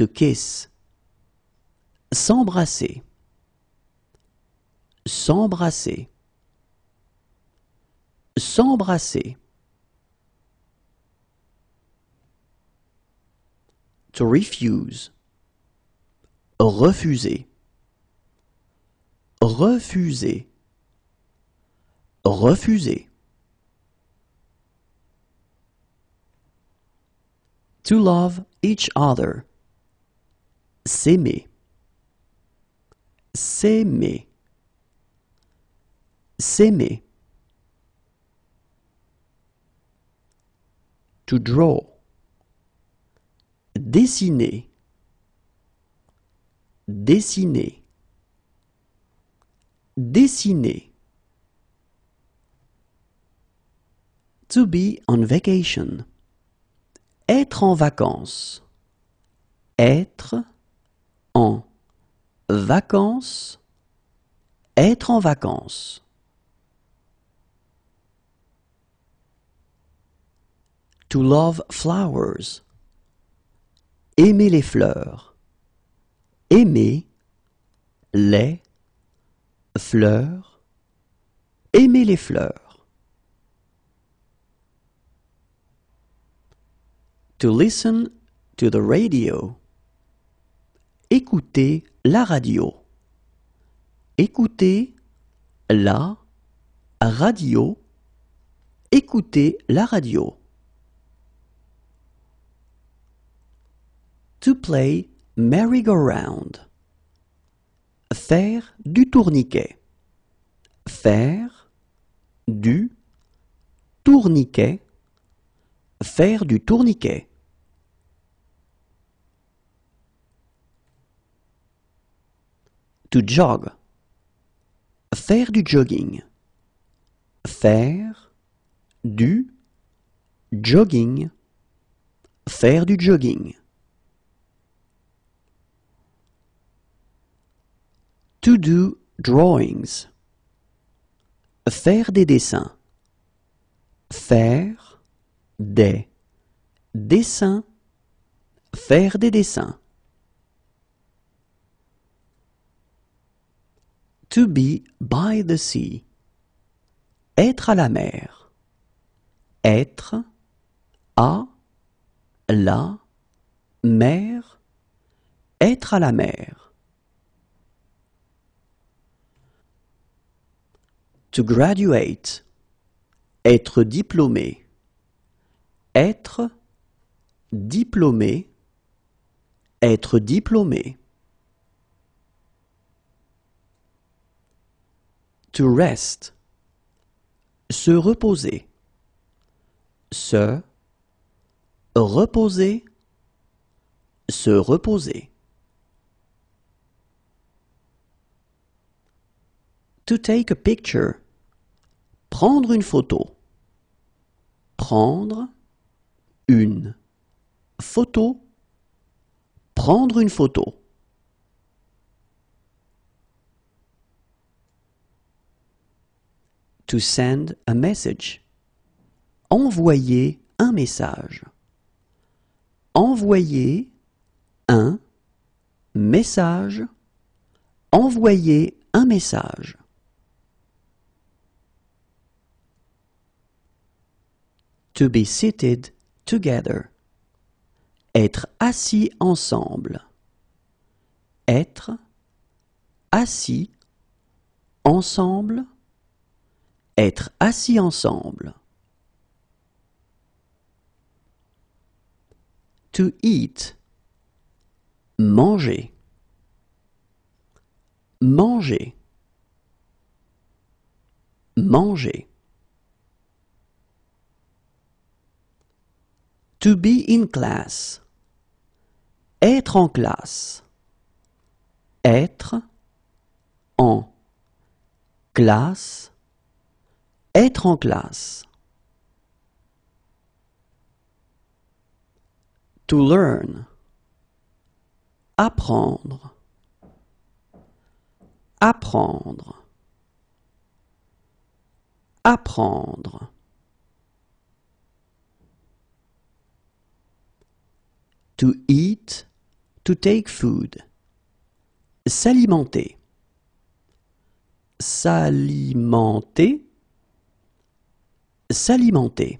to kiss. S'embrasser. S'embrasser. S'embrasser. To refuse. Refuser. Refuser. Refuser. To love each other s'aimer, s'aimer, s'aimer. To draw, dessiner, dessiner, dessiner. To be on vacation, être en vacances, être en vacances, être en vacances. To love flowers. Aimer les fleurs. Aimer les fleurs. Aimer les fleurs. To listen to the radio. Écoutez la radio. Écoutez la radio. Écoutez la radio. To play merry-go-round. Faire du tourniquet. Faire du tourniquet. Faire du tourniquet. To jog. Faire du jogging. Faire du jogging. Faire du jogging. To do drawings. Faire des dessins. Faire des dessins. Faire des dessins. To be by the sea. Être à la mer. Être à la mer. Être à la mer. To graduate. Être diplômé. Être diplômé. Être diplômé. To rest. Se reposer. Se reposer. Se reposer. To take a picture. Prendre une photo. Prendre une photo. Prendre une photo. to send a message. Envoyer un message. Envoyer un message. Envoyer un message. To be seated together. Être assis ensemble. Être assis ensemble. Être assis ensemble. To eat. Manger. Manger. Manger. To be in class. Être en classe. Être en classe être en classe. To learn. Apprendre. Apprendre. Apprendre. To eat. To take food. S'alimenter. S'alimenter s'alimenter